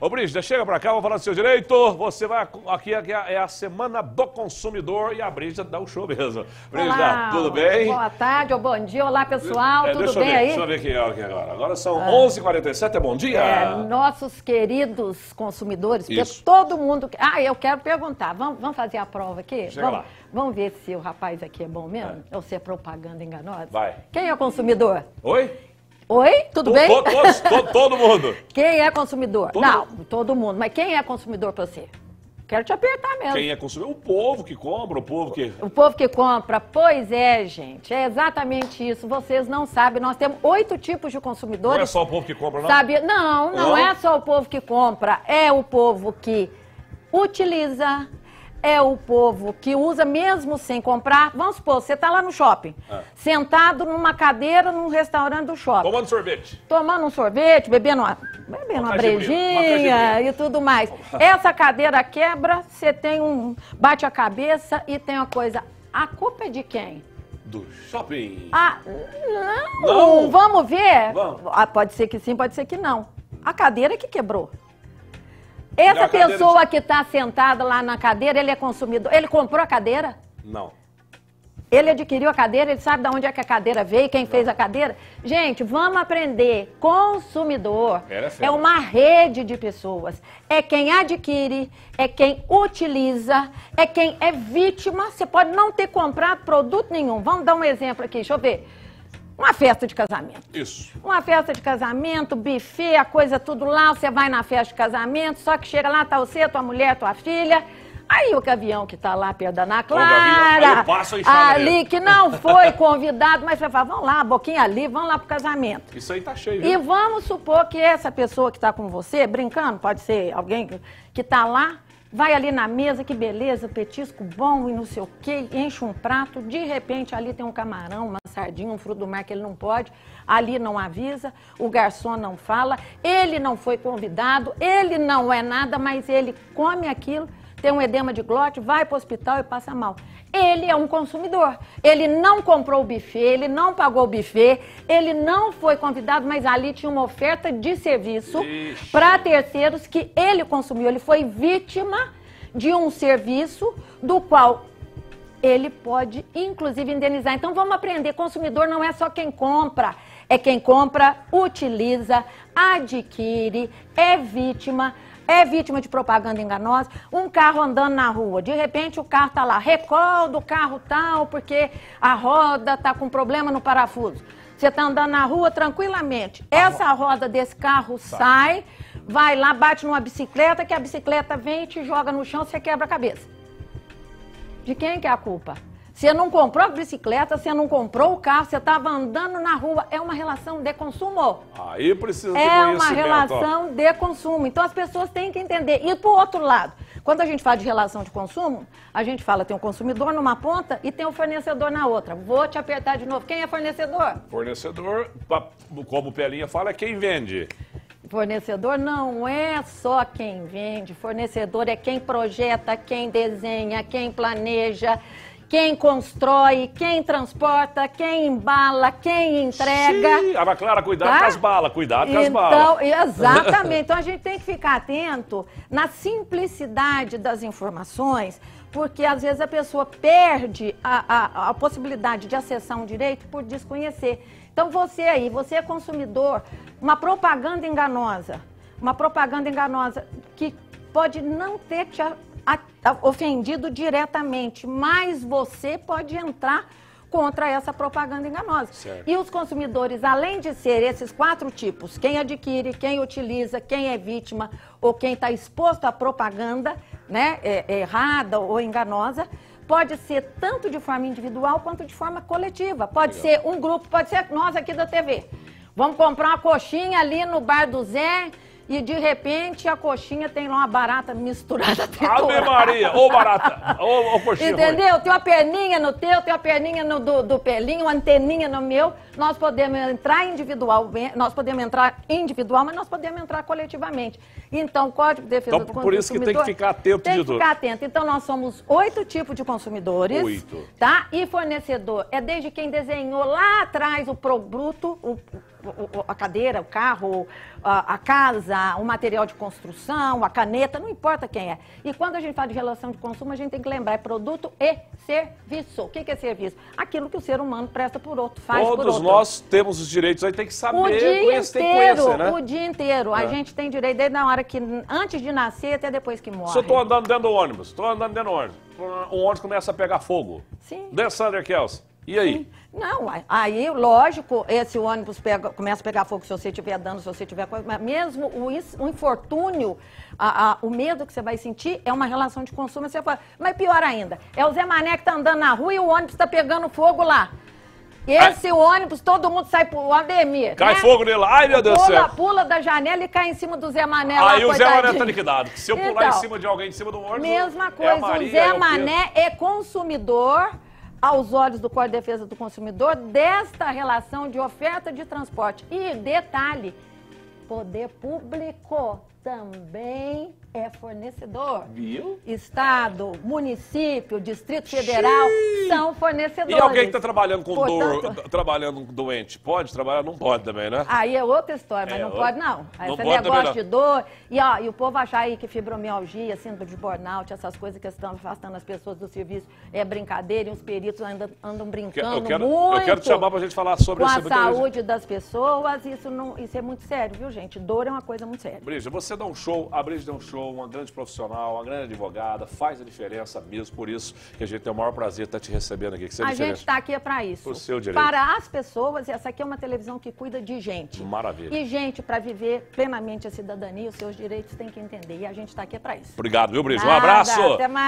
Ô, Brígida, chega para cá, vou falar do seu direito. Você vai aqui, aqui é, é a Semana do Consumidor e a Brígida dá o um show mesmo. Brígida, Olá, tudo bem? Boa tarde ou bom dia. Olá, pessoal. É, tudo bem ver, aí? Deixa eu ver aqui, aqui agora. Agora são ah. 11h47, é bom dia. É, nossos queridos consumidores, Isso. todo mundo... Ah, eu quero perguntar. Vamos, vamos fazer a prova aqui? Chega vamos, lá. Vamos ver se o rapaz aqui é bom mesmo? É. Ou se é propaganda enganosa? Vai. Quem é o consumidor? Oi? Oi? Tudo to, bem? To, to, todo mundo. Quem é consumidor? Todo Não, mundo. todo mundo. Mas quem é consumidor para você? Quero te apertar mesmo. Quem é consumidor? O povo que compra, o povo que. O povo que compra. Pois é, gente. É exatamente isso. Vocês não sabem. Nós temos oito tipos de consumidores. Não é só o povo que compra, não? Sabe? Não, não, não é só o povo que compra. É o povo que utiliza, é o povo que usa mesmo sem comprar. Vamos supor, você está lá no shopping, ah. sentado numa cadeira num restaurante do shopping. Tomando sorvete. Tomando um sorvete, bebendo uma, bebendo uma, uma brejinha e tudo mais. Essa cadeira quebra, você tem um. bate a cabeça e tem uma coisa. A culpa é de quem? do shopping. Ah, não! não. Vamos ver? Vamos. Ah, pode ser que sim, pode ser que não. A cadeira que quebrou. Essa pessoa de... que está sentada lá na cadeira, ele é consumidor. Ele comprou a cadeira? Não. Ele adquiriu a cadeira, ele sabe de onde é que a cadeira veio, quem fez a cadeira. Gente, vamos aprender. Consumidor assim. é uma rede de pessoas. É quem adquire, é quem utiliza, é quem é vítima. Você pode não ter comprado produto nenhum. Vamos dar um exemplo aqui, deixa eu ver. Uma festa de casamento. Isso. Uma festa de casamento, buffet, a coisa tudo lá, você vai na festa de casamento, só que chega lá, tá você, tua mulher, tua filha. Aí o gavião que tá lá perto da Ana Clara, ali que não foi convidado, mas você fala, vamos lá, boquinha ali, vamos lá pro casamento. Isso aí tá cheio. Viu? E vamos supor que essa pessoa que tá com você, brincando, pode ser alguém que, que tá lá, vai ali na mesa, que beleza, petisco bom e não sei o quê, enche um prato, de repente ali tem um camarão, uma sardinha, um fruto do mar que ele não pode, ali não avisa, o garçom não fala, ele não foi convidado, ele não é nada, mas ele come aquilo, tem um edema de glote, vai para o hospital e passa mal. Ele é um consumidor. Ele não comprou o buffet, ele não pagou o buffet, ele não foi convidado, mas ali tinha uma oferta de serviço para terceiros que ele consumiu. Ele foi vítima de um serviço do qual ele pode inclusive indenizar. Então vamos aprender, consumidor não é só quem compra, é quem compra, utiliza, adquire, é vítima, é vítima de propaganda enganosa. Um carro andando na rua, de repente o carro está lá, recolhe o carro tal, porque a roda está com problema no parafuso. Você está andando na rua tranquilamente, tá essa roda desse carro tá. sai, vai lá, bate numa bicicleta, que a bicicleta vem e te joga no chão, você quebra a cabeça. De quem é que é a culpa? Você não comprou a bicicleta, você não comprou o carro, você estava andando na rua. É uma relação de consumo. Aí precisa É uma relação ó. de consumo. Então as pessoas têm que entender. E por outro lado, quando a gente fala de relação de consumo, a gente fala tem o um consumidor numa ponta e tem o um fornecedor na outra. Vou te apertar de novo. Quem é fornecedor? Fornecedor, como o Pelinha fala, é quem vende. Fornecedor não é só quem vende, fornecedor é quem projeta, quem desenha, quem planeja, quem constrói, quem transporta, quem embala, quem entrega. Sim. Ah, Clara, cuidado tá? com as balas, cuidado com então, as balas. Exatamente. Então a gente tem que ficar atento na simplicidade das informações porque às vezes a pessoa perde a, a, a possibilidade de acessar um direito por desconhecer. Então você aí, você é consumidor, uma propaganda enganosa, uma propaganda enganosa que pode não ter te ofendido diretamente, mas você pode entrar contra essa propaganda enganosa. Certo. E os consumidores, além de ser esses quatro tipos, quem adquire, quem utiliza, quem é vítima ou quem está exposto à propaganda, né, é, é, errada ou enganosa, pode ser tanto de forma individual quanto de forma coletiva. Pode Legal. ser um grupo, pode ser nós aqui da TV. Vamos comprar uma coxinha ali no bar do Zé e de repente a coxinha tem lá uma barata misturada. Ave Maria! ou barata! ou ô coxinha! Entendeu? Ruim. Tem uma perninha no teu, tem uma perninha no do, do pelinho, uma anteninha no meu. Nós podemos entrar individual, nós podemos entrar individual, mas nós podemos entrar coletivamente. Então, o Código de Defesa então, do Consumidor... Por isso que tem que ficar atento tem de Tem que ficar atento. Então, nós somos oito tipos de consumidores. Oito. Tá? E fornecedor é desde quem desenhou lá atrás o produto, o a cadeira, o carro, a, casa, o material de construção, a caneta, não importa quem é. E quando a gente fala de relação de consumo, a gente tem que lembrar, é produto e serviço. O que, é serviço? Aquilo que o ser humano presta por outro, faz Todos por outro. Todos nós temos os direitos, aí tem que saber, o dia inteiro, tem que conhecer, né? O dia inteiro, é. a gente tem direito desde a hora que, antes de nascer até depois que morre. Se eu tô andando dentro do ônibus, tô andando dentro do ônibus, o ônibus começa a pegar fogo. Sim. Né, Sander Kelsey. E aí? Não, aí, lógico, esse ônibus pega, começa a pegar fogo se você tiver dando, se você tiver coisa, mas mesmo o, o infortúnio, a, a, o medo que você vai sentir é uma relação de consumo. Você fala, mas pior ainda, é o Zé Mané que está andando na rua e o ônibus está pegando fogo lá. Esse Ai. ônibus, todo mundo sai pro Ademir. Cai né? fogo nele. Ai, meu Deus do céu. Pula da janela e cai em cima do Zé Mané. Aí lá, o Zé Mané tá liquidado. Se eu pular em então, cima de alguém, em cima do ônibus. Mesma é coisa, é Maria, o Zé Mané é consumidor aos olhos do Código de Defesa do Consumidor desta relação de oferta de transporte. E detalhe, poder público também é fornecedor. Viu? Estado, município, Distrito Federal Xiii. são fornecedores. E alguém que está trabalhando com Portanto, dor, tá trabalhando doente, pode trabalhar? Não pode também, né? Aí é outra história, mas é, não pode não. Aí não esse pode negócio de dor. E, ó, e o povo achar aí que fibromialgia, síndrome de burnout, essas coisas que estão afastando as pessoas do serviço é brincadeira e os peritos ainda andam brincando eu quero, muito. Eu quero te chamar para a gente falar sobre isso. É a saúde das pessoas, isso, não, isso é muito sério, viu, gente? Dor é uma coisa muito séria. Brisa, você dá um show, a Brisa deu um show, uma grande profissional, uma grande advogada, faz a diferença mesmo, por isso que a gente tem o maior prazer estar tá te recebendo aqui. a gente está aqui é para isso. O seu direito. Para as pessoas, e essa aqui é uma televisão que cuida de gente. Maravilha. E gente, para viver plenamente a cidadania, os seus direitos tem que entender. E a gente está aqui é para isso. Obrigado, viu, Brisa? Um abraço. Até mais.